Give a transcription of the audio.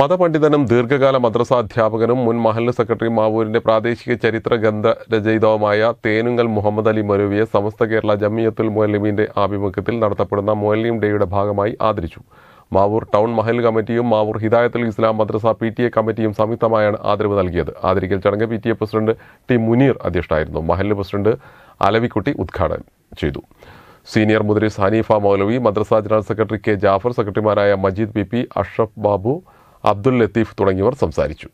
മതപണ്ഡിതനും ദീർഘകാല മദ്രസാധ്യാപകനും മുൻ മഹല്ല് സെക്രട്ടറി മാവൂരിന്റെ പ്രാദേശിക ചരിത്ര ഗ്രന്ഥ രചയിതാവുമായ തേനുങ്കൽ മുഹമ്മദ് അലി മൊരവിയെ സമസ്ത കേരള ജമിയത്തുൽ മുഅല്ലിമീന്റെ ആഭിമുഖ്യത്തിൽ നടത്തപ്പെടുന്ന മുഅല്ലിം ഡേയുടെ ഭാഗമായി ആദരിച്ചു മാവൂർ ടൗൺ മഹൽ കമ്മിറ്റിയും Mavoor Hidayathul Islam Madrasa P T A കമ്മിറ്റിയും സംയുക്തമായാണ് ആദരവ് നൽകിയത് ആദരിക്കൽ ചടങ്ങ് P T A president T Muneer അധ്യക്ഷനായിരുന്നു മഹല്ല് പ്രസിഡന്റ് അലവിക്കുട്ടി ഉദ്ഘാടനം ചെയ്തു സീനിയർ മുദ്രീസ് ഹനീഫ മൗലവി മദ്രസ ജനറൽ സെക്രട്ടറി കെ ജാഫർ സെക്രട്ടറിമാരായ മജീദ് പി പി അഷ്റഫ് ബാബു അബ്ദുൽ ലത്തീഫ് തുടങ്ങിയവർ സംസാരിച്ചു